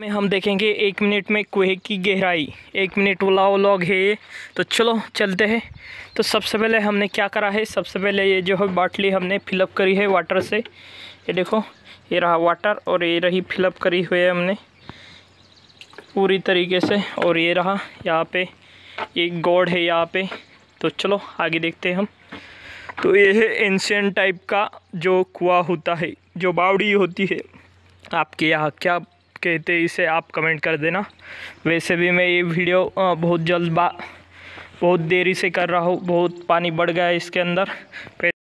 में हम देखेंगे एक मिनट में कुहे की गहराई एक मिनट वाला लॉग है ये तो चलो चलते हैं तो सबसे पहले हमने क्या करा है सबसे पहले ये जो है बाटली हमने फिलअप करी है वाटर से ये देखो ये रहा वाटर और ये रही फिलअप करी हुई है हमने पूरी तरीके से और ये रहा यहाँ पे एक गोड है यहाँ पे तो चलो आगे देखते हैं हम तो ये है एंशियन टाइप का जो कुआ होता है जो बावड़ी होती है आपके यहाँ क्या कहते इसे आप कमेंट कर देना वैसे भी मैं ये वीडियो बहुत जल्द बा बहुत देरी से कर रहा हूँ बहुत पानी बढ़ गया है इसके अंदर